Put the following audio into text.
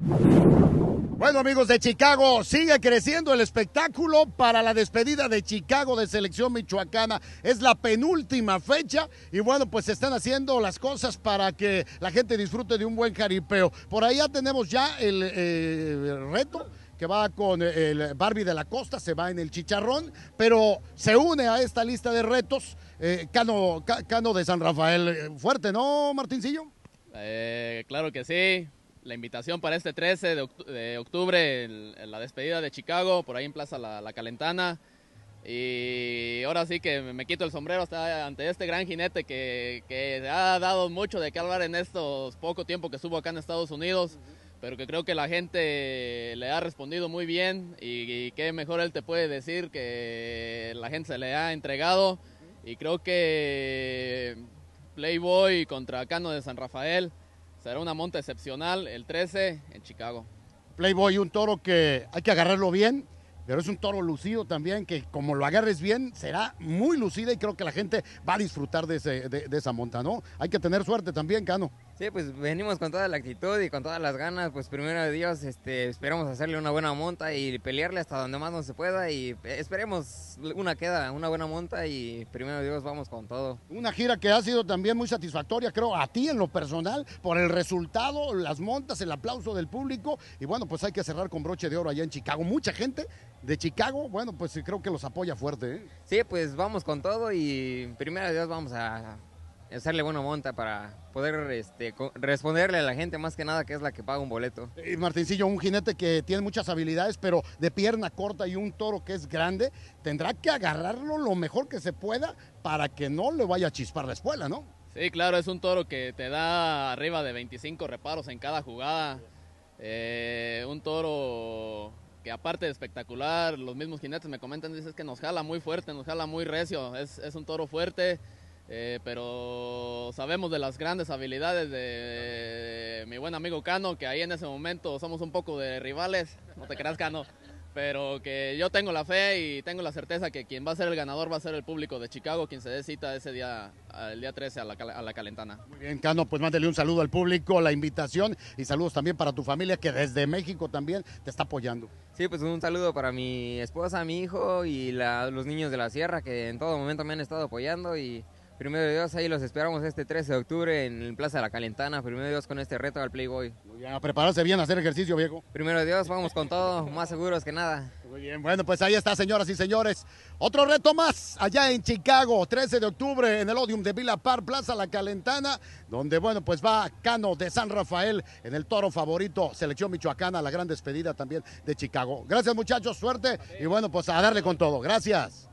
Bueno amigos de Chicago, sigue creciendo el espectáculo para la despedida de Chicago de selección michoacana. Es la penúltima fecha y bueno, pues se están haciendo las cosas para que la gente disfrute de un buen jaripeo. Por ya tenemos ya eh, el, reto que va con el Barbie de la Costa, se va en el chicharrón, pero se une a esta lista de retos eh, Cano, de San Rafael. Eh, fuerte, ¿no, Martincillo? claro que sí, la invitación para este 13 de, octubre, en la despedida de Chicago, por ahí en Plaza la, Calentana. Y ahora sí que me quito el sombrero hasta ante este gran jinete que, que ha dado mucho de qué hablar en estos poco tiempo que estuvo acá en Estados Unidos, pero que creo que la gente le ha respondido muy bien y, y qué mejor él te puede decir que la gente se le ha entregado. Y creo que Playboy contra Cano de San Rafael será una monta excepcional el 13 en Chicago. Playboy, un toro que hay que agarrarlo bien, pero es un toro lucido también, que como lo agarres bien, será muy lucida y creo que la gente va a disfrutar de, ese, de esa monta, ¿no? Hay que tener suerte también, Cano. Sí, pues venimos con toda la actitud y con todas las ganas, pues primero de Dios, este, esperamos hacerle una buena monta y pelearle hasta donde más no se pueda y eh, esperemos una queda, una buena monta y primero de Dios vamos con todo. Una gira que ha sido también muy satisfactoria, creo, a ti en lo personal, por el resultado, las montas, el aplauso del público y bueno, pues hay que cerrar con broche de oro allá en Chicago. Mucha gente de Chicago, bueno, pues creo que los apoya fuerte. ¿eh? Sí, pues vamos con todo y primero de Dios vamos a hacerle buena monta para poder este, responderle a la gente más que nada que es la que paga un boleto. Y eh, Martincillo, un jinete que tiene muchas habilidades, pero de pierna corta y un toro que es grande, tendrá que agarrarlo lo mejor que se pueda para que no le vaya a chispar la espuela, ¿no? Sí, claro, es un toro que te da arriba de 25 reparos en cada jugada. Eh, un toro que aparte de espectacular, los mismos jinetes me comentan, dices que nos jala muy fuerte, nos jala muy recio, es un toro fuerte eh, pero sabemos de las grandes habilidades de mi buen amigo Cano, que ahí en ese momento somos un poco de rivales, no te creas Cano, pero que yo tengo la fe y tengo la certeza que quien va a ser el ganador va a ser el público de Chicago, quien se dé cita ese día, el día 13 a la, calentana. Muy bien, Cano, pues mándale un saludo al público, la invitación y saludos también para tu familia que desde México también te está apoyando. Sí, pues un saludo para mi esposa, mi hijo y los niños de la sierra que en todo momento me han estado apoyando y... Primero de Dios, ahí los esperamos este 13 de octubre en Plaza la Calentana. Primero Dios con este reto al Playboy. Muy bien, a prepararse bien, a hacer ejercicio, viejo. Primero de Dios, vamos con todo, más seguros que nada. Muy bien, bueno, pues ahí está, señoras y señores. Otro reto más allá en Chicago, 13 de octubre, en el Odium de Villa Par Plaza La Calentana, donde, bueno, pues va Cano de San Rafael en el toro favorito, selección michoacana, la gran despedida también de Chicago. Gracias, muchachos, suerte y bueno, pues a darle con todo. Gracias.